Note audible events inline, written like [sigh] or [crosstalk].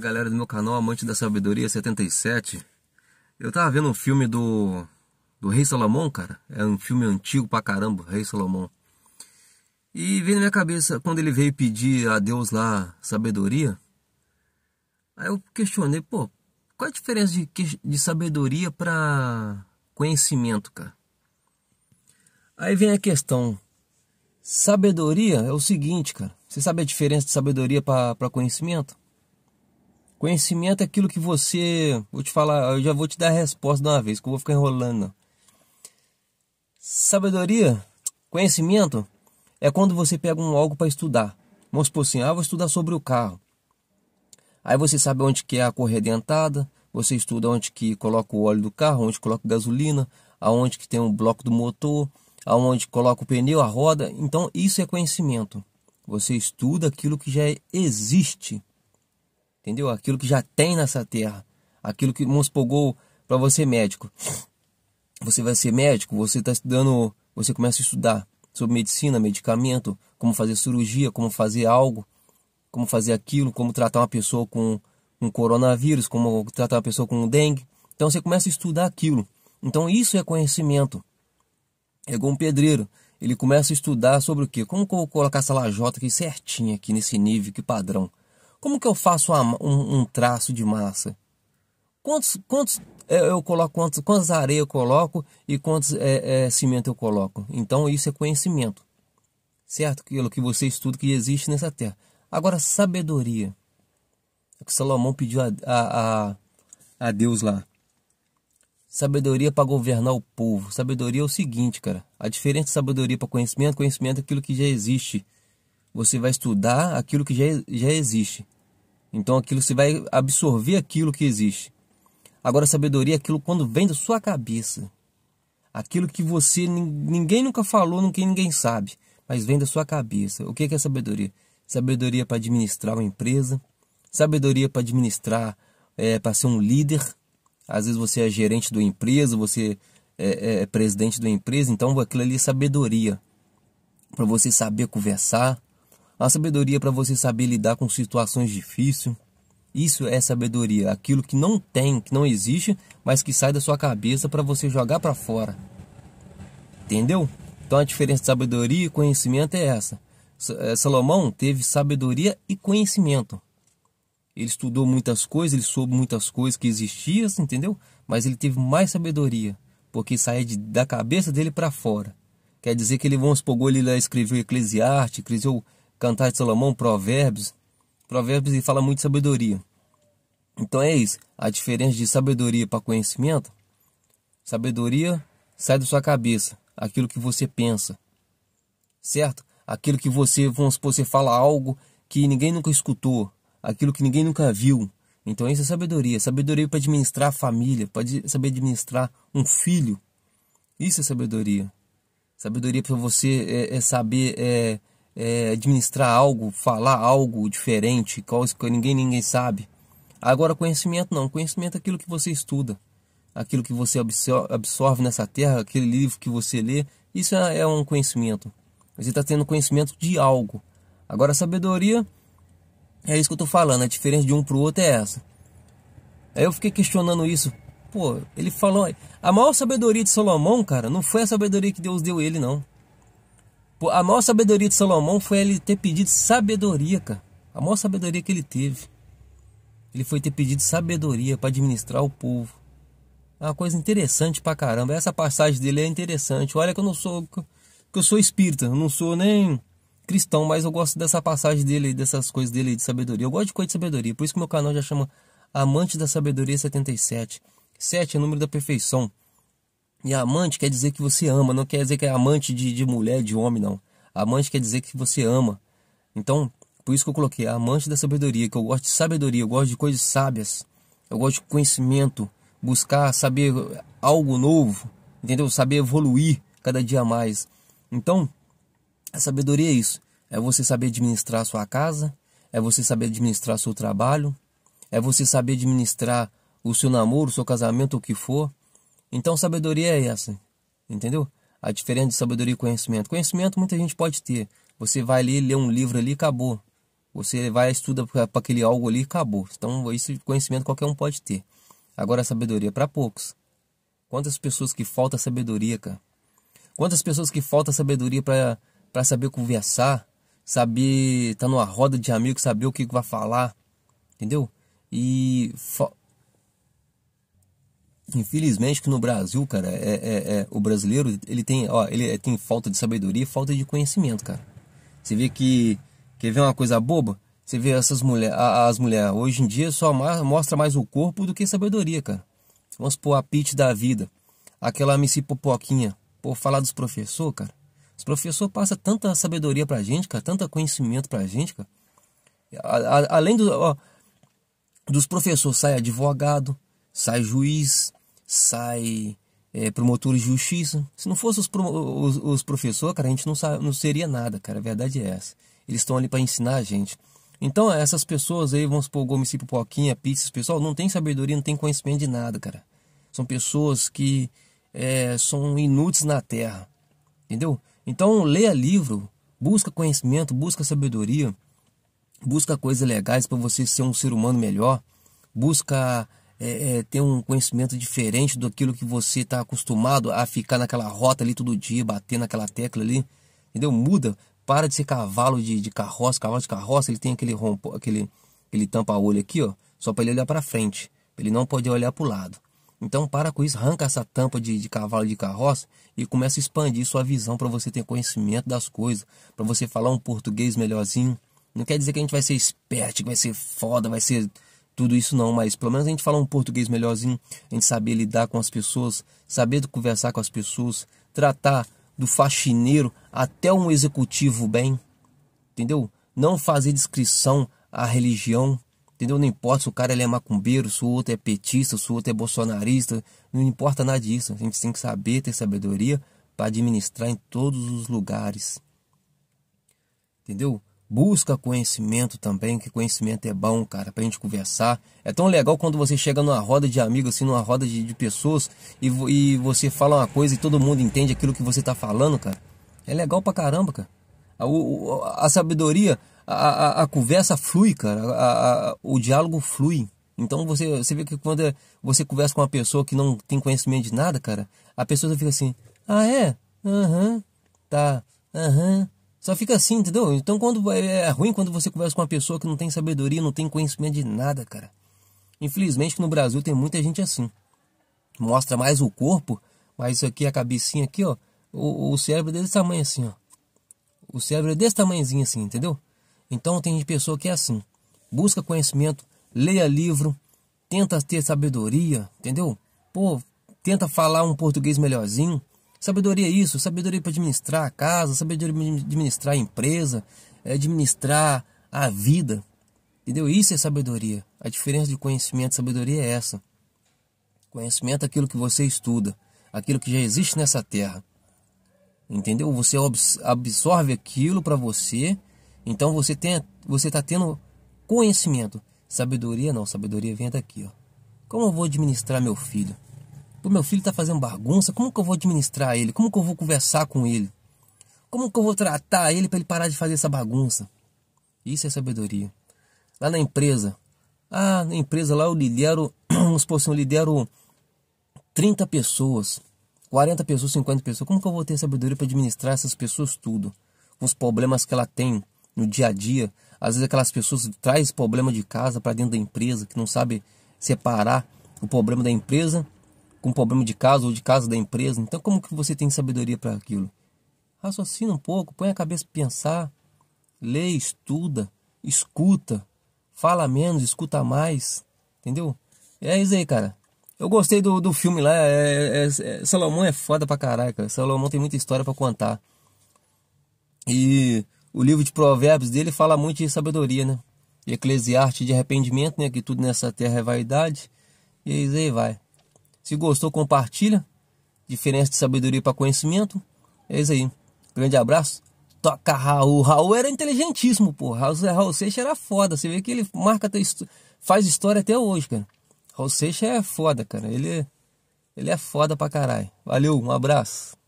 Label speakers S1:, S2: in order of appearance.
S1: galera do meu canal Amante da Sabedoria 77 Eu tava vendo um filme do do Rei Salomão, cara É um filme antigo pra caramba, Rei Salomão E veio na minha cabeça, quando ele veio pedir a Deus lá sabedoria Aí eu questionei, pô, qual é a diferença de, de sabedoria pra conhecimento, cara? Aí vem a questão Sabedoria é o seguinte, cara Você sabe a diferença de sabedoria para conhecimento? Conhecimento é aquilo que você. Vou te falar, eu já vou te dar a resposta de uma vez, que eu vou ficar enrolando. Sabedoria, conhecimento, é quando você pega um algo para estudar. Vamos supor assim, ah, vou estudar sobre o carro. Aí você sabe onde que é a dentada, você estuda onde que coloca o óleo do carro, onde coloca gasolina, aonde que tem o bloco do motor, aonde coloca o pneu, a roda. Então isso é conhecimento. Você estuda aquilo que já existe entendeu? Aquilo que já tem nessa terra, aquilo que nos pogou para você médico. Você vai ser médico, você está estudando, você começa a estudar sobre medicina, medicamento, como fazer cirurgia, como fazer algo, como fazer aquilo, como tratar uma pessoa com um coronavírus, como tratar uma pessoa com um dengue. Então você começa a estudar aquilo. Então isso é conhecimento. É igual um pedreiro. Ele começa a estudar sobre o quê? Como que eu vou colocar essa lajota aqui certinha, aqui nesse nível, que padrão. Como que eu faço uma, um, um, traço de massa? Quantos, quantos é, eu coloco, quantos, quantas areia eu coloco e quantos é, é, cimento eu coloco? Então isso é conhecimento, certo? Aquilo que você estuda que existe nessa terra. Agora, sabedoria. É o que Salomão pediu a, a, a, a Deus lá. Sabedoria para governar o povo. Sabedoria é o seguinte, cara. A diferença de sabedoria para conhecimento, conhecimento é aquilo que já existe. Você vai estudar aquilo que já, já existe. Então aquilo você vai absorver aquilo que existe. Agora sabedoria é aquilo quando vem da sua cabeça. Aquilo que você ninguém nunca falou, ninguém ninguém sabe, mas vem da sua cabeça. O que é, é sabedoria? Sabedoria para administrar uma empresa, sabedoria para administrar, é, para ser um líder. Às vezes você é gerente de uma empresa, você é, é, é presidente de uma empresa, então aquilo ali é sabedoria para você saber conversar, a sabedoria para você saber lidar com situações difíceis. Isso é sabedoria, aquilo que não tem, que não existe, mas que sai da sua cabeça para você jogar para fora. Entendeu? Então a diferença de sabedoria e conhecimento é essa. Eh, Salomão teve sabedoria e conhecimento. Ele estudou muitas coisas, ele soube muitas coisas que existiam, entendeu? Mas ele teve mais sabedoria, porque saía de, da cabeça dele para fora. Quer dizer que ele, vamos supor, ele escreveu Eclesiastes, escreveu Cantar de Salomão, Provérbios. Provérbios e fala muito de sabedoria. Então é isso. A diferença de sabedoria para conhecimento. Sabedoria sai da sua cabeça, aquilo que você pensa, certo? Aquilo que você, vamos supor, você fala algo que ninguém nunca escutou, aquilo que ninguém nunca viu. Então isso é sabedoria. Sabedoria para administrar a família, para saber administrar um filho. Isso é sabedoria. Sabedoria para você é, é saber é, é, administrar algo, falar algo diferente, coisa que ninguém, ninguém sabe. Agora, conhecimento não. Conhecimento é aquilo que você estuda, aquilo que você absorve nessa terra, aquele livro que você lê. Isso é, é um conhecimento. Você está tendo conhecimento de algo. Agora, sabedoria é isso que eu estou falando. A diferença de um para o outro é essa. Aí eu fiquei questionando isso. Pô, ele falou. A maior sabedoria de Salomão, cara, não foi a sabedoria que Deus deu ele, não. A maior sabedoria de Salomão foi ele ter pedido sabedoria, cara. A maior sabedoria que ele teve. Ele foi ter pedido sabedoria para administrar o povo. É uma coisa interessante pra caramba. Essa passagem dele é interessante. Olha que eu não sou. que eu sou espírita, eu não sou nem cristão, mas eu gosto dessa passagem dele, dessas coisas dele de sabedoria. Eu gosto de coisa de sabedoria. Por isso que meu canal já chama Amante da Sabedoria 77. 7 é número da perfeição. E amante quer dizer que você ama, não quer dizer que é amante de, de mulher, de homem, não. Amante quer dizer que você ama. Então, por isso que eu coloquei amante da sabedoria, que eu gosto de sabedoria, eu gosto de coisas sábias, eu gosto de conhecimento, buscar saber algo novo, entendeu? Saber evoluir cada dia mais. Então, a sabedoria é isso: é você saber administrar sua casa, é você saber administrar seu trabalho, é você saber administrar o seu namoro, o seu casamento, o que for. Então, sabedoria é essa, entendeu? A diferença de sabedoria e conhecimento. Conhecimento muita gente pode ter. Você vai ali, lê um livro ali acabou. Você vai estuda para aquele algo ali acabou. Então, isso conhecimento qualquer um pode ter. Agora, a sabedoria é para poucos. Quantas pessoas que falta sabedoria, cara? Quantas pessoas que falta sabedoria para saber conversar, saber estar tá numa roda de amigos, saber o que vai falar, entendeu? E Infelizmente que no Brasil, cara, é, é, é, o brasileiro ele tem, ó, ele é, tem falta de sabedoria e falta de conhecimento, cara. Você vê que quer ver uma coisa boba? Você vê essas mulher, as mulheres hoje em dia só mostra mais o corpo do que sabedoria, cara. Vamos pôr a Pete da vida, aquela MC Popoquinha, por falar dos professor, cara. Os professor passa tanta sabedoria pra gente, cara, tanta conhecimento pra gente, cara. A, a, além do, ó, dos professores sai advogado, sai juiz, sai é, promotor de justiça. Se não fosse os, os, os professores, cara, a gente não, sabe, não seria nada, cara. A verdade é essa. Eles estão ali para ensinar a gente. Então, essas pessoas aí, vamos supor, Gomes Pipoquinha, Pizzas, pessoal, não tem sabedoria, não tem conhecimento de nada, cara. São pessoas que é, são inúteis na Terra, entendeu? Então, leia livro, busca conhecimento, busca sabedoria, busca coisas legais para você ser um ser humano melhor, busca é, é, ter um conhecimento diferente aquilo que você está acostumado a ficar naquela rota ali todo dia, bater naquela tecla ali, entendeu? Muda, para de ser cavalo de, de carroça, cavalo de carroça, ele tem aquele rompo, aquele, aquele tampa-olho aqui, ó, só para ele olhar para frente, ele não pode olhar para o lado. Então para com isso, arranca essa tampa de, de cavalo de carroça e começa a expandir sua visão para você ter conhecimento das coisas, para você falar um português melhorzinho. Não quer dizer que a gente vai ser esperto, que vai ser foda, vai ser tudo isso não, mas pelo menos a gente falar um português melhorzinho, a gente saber lidar com as pessoas, saber conversar com as pessoas, tratar do faxineiro até um executivo bem, entendeu? Não fazer descrição à religião, entendeu? Não importa se o cara é macumbeiro, se o outro é petista, se o outro é bolsonarista, não importa nada disso. A gente tem que saber, ter sabedoria para administrar em todos os lugares, entendeu? Busca conhecimento também, que conhecimento é bom, cara, pra gente conversar. É tão legal quando você chega numa roda de amigos, assim, numa roda de, de pessoas e, e você fala uma coisa e todo mundo entende aquilo que você tá falando, cara. É legal pra caramba, cara. A, o, a sabedoria, a, a, a, conversa flui, cara. o diálogo flui. Então você, você vê que quando é, você conversa com uma pessoa que não tem conhecimento de nada, cara, a pessoa fica assim: ah, é? Aham, uhum, tá, aham. Uhum. Só fica assim, entendeu? Então quando é, é ruim quando você conversa com uma pessoa que não tem sabedoria, não tem conhecimento de nada, cara. Infelizmente no Brasil tem muita gente assim. Mostra mais o corpo, mas isso aqui, a cabecinha aqui, ó. O, o cérebro é desse tamanho assim, ó. O cérebro é desse tamanhozinho assim, entendeu? Então tem de pessoa que é assim. Busca conhecimento, leia livro, tenta ter sabedoria, entendeu? Pô, tenta falar um português melhorzinho, Sabedoria é isso, sabedoria para administrar a casa, sabedoria para administrar a empresa, é administrar a vida. Entendeu? Isso é sabedoria. A diferença de conhecimento e sabedoria é essa. Conhecimento é aquilo que você estuda, aquilo que já existe nessa terra. Entendeu? Você absorve aquilo para você, então você tem, você está tendo conhecimento. Sabedoria não, sabedoria vem daqui. Ó. Como eu vou administrar meu filho? Pô, meu filho está fazendo bagunça, como que eu vou administrar ele? Como que eu vou conversar com ele? Como que eu vou tratar ele para ele parar de fazer essa bagunça? Isso é sabedoria. Lá na empresa, ah, na empresa lá eu lidero, [clears throat] vamos supor assim, eu lidero 30 pessoas, 40 pessoas, 50 pessoas. Como que eu vou ter sabedoria para administrar essas pessoas tudo? Com os problemas que ela tem no dia a dia. Às vezes aquelas pessoas trazem problema de casa para dentro da empresa, que não sabe separar o problema da empresa com problema de casa ou de casa da empresa. Então, como que você tem sabedoria para aquilo? Raciocina um pouco, põe a cabeça para pensar, lê, estuda, escuta, fala menos, escuta mais, entendeu? É isso aí, cara. Eu gostei do, do filme lá. É, é, é Salomão é foda pra caraca. Salomão tem muita história para contar. E o livro de Provérbios dele fala muito de sabedoria, né? Eclesiastes de arrependimento, né? Que tudo nessa terra é vaidade. E é aí vai. Se gostou, compartilha. Diferença de sabedoria para conhecimento. É isso aí. Grande abraço. Toca Raul. Raul era inteligentíssimo, pô. Raul, Raul Seixas era foda. Você vê que ele marca faz história até hoje, cara. Raul Seixas é foda, cara. Ele, é, ele é foda pra caralho. Valeu, um abraço.